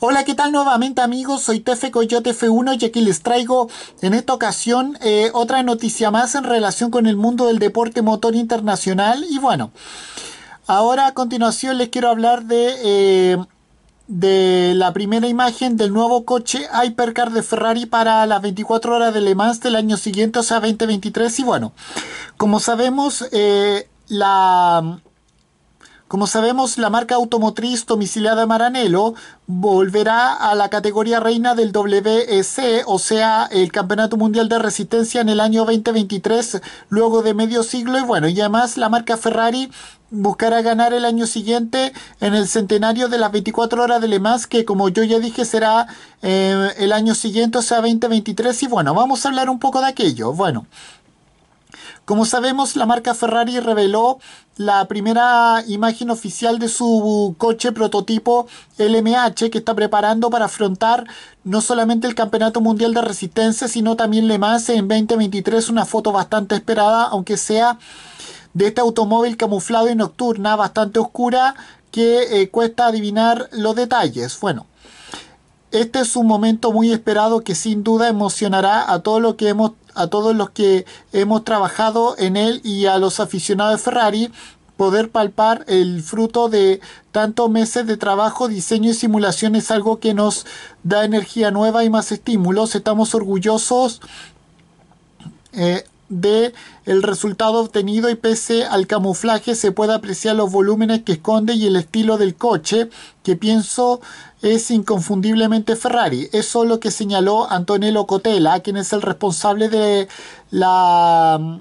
Hola, ¿qué tal nuevamente amigos? Soy Tefe Coyote F1 y aquí les traigo en esta ocasión eh, otra noticia más en relación con el mundo del deporte motor internacional. Y bueno, ahora a continuación les quiero hablar de... Eh, de la primera imagen del nuevo coche Hypercar de Ferrari para las 24 horas de Le Mans del año siguiente, o sea 2023. Y bueno, como sabemos, eh, la, como sabemos, la marca automotriz domiciliada Maranello volverá a la categoría reina del WEC, o sea, el Campeonato Mundial de Resistencia en el año 2023, luego de medio siglo. Y bueno, y además la marca Ferrari buscará ganar el año siguiente en el centenario de las 24 horas de Le Mans, que como yo ya dije será eh, el año siguiente, o sea, 2023. Y bueno, vamos a hablar un poco de aquello. Bueno. Como sabemos, la marca Ferrari reveló la primera imagen oficial de su coche prototipo LMH que está preparando para afrontar no solamente el Campeonato Mundial de Resistencia, sino también Le Mans en 2023, una foto bastante esperada, aunque sea de este automóvil camuflado y nocturna, bastante oscura, que eh, cuesta adivinar los detalles. Bueno, este es un momento muy esperado que sin duda emocionará a todo lo que hemos a todos los que hemos trabajado en él y a los aficionados de Ferrari poder palpar el fruto de tantos meses de trabajo, diseño y simulación es algo que nos da energía nueva y más estímulos. Estamos orgullosos eh, de el resultado obtenido y pese al camuflaje se puede apreciar los volúmenes que esconde y el estilo del coche que pienso es inconfundiblemente Ferrari. Eso es lo que señaló Antonello Cotela, quien es el responsable de la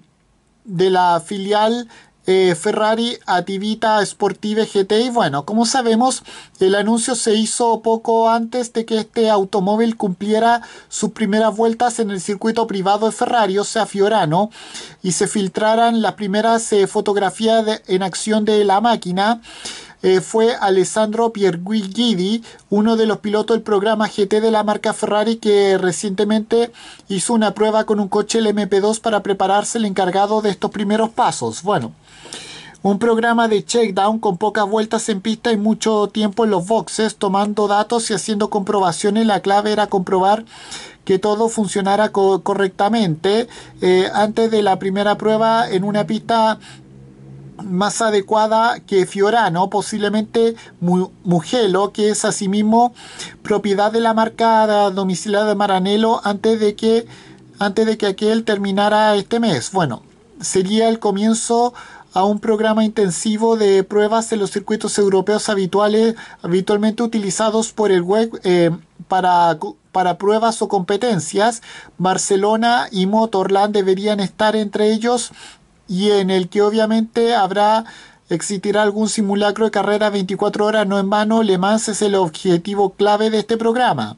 de la filial eh, Ferrari Ativita Sportive GT. Y bueno, como sabemos, el anuncio se hizo poco antes de que este automóvil cumpliera sus primeras vueltas en el circuito privado de Ferrari, o sea, Fiorano, y se filtraran las primeras eh, fotografías en acción de la máquina. Eh, fue Alessandro Pierguigidi, uno de los pilotos del programa GT de la marca Ferrari que recientemente hizo una prueba con un coche el MP2 para prepararse el encargado de estos primeros pasos. Bueno, un programa de down con pocas vueltas en pista y mucho tiempo en los boxes, tomando datos y haciendo comprobaciones. La clave era comprobar que todo funcionara correctamente. Eh, antes de la primera prueba en una pista más adecuada que Fiorano, posiblemente Mugello, que es asimismo propiedad de la marca domiciliada de Maranello antes de que antes de que aquel terminara este mes. Bueno, sería el comienzo a un programa intensivo de pruebas en los circuitos europeos habituales, habitualmente utilizados por el web eh, para, para pruebas o competencias. Barcelona y Motorland deberían estar entre ellos y en el que obviamente habrá existirá algún simulacro de carrera 24 horas no en vano, Le Mans es el objetivo clave de este programa.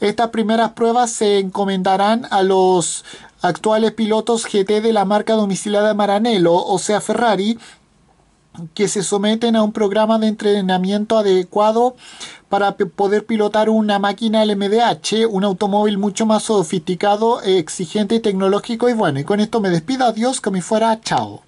Estas primeras pruebas se encomendarán a los actuales pilotos GT de la marca domiciliada Maranello, o sea Ferrari, que se someten a un programa de entrenamiento adecuado para poder pilotar una máquina LMDH, un automóvil mucho más sofisticado, exigente y tecnológico. Y bueno, y con esto me despido, adiós, que me fuera, chao.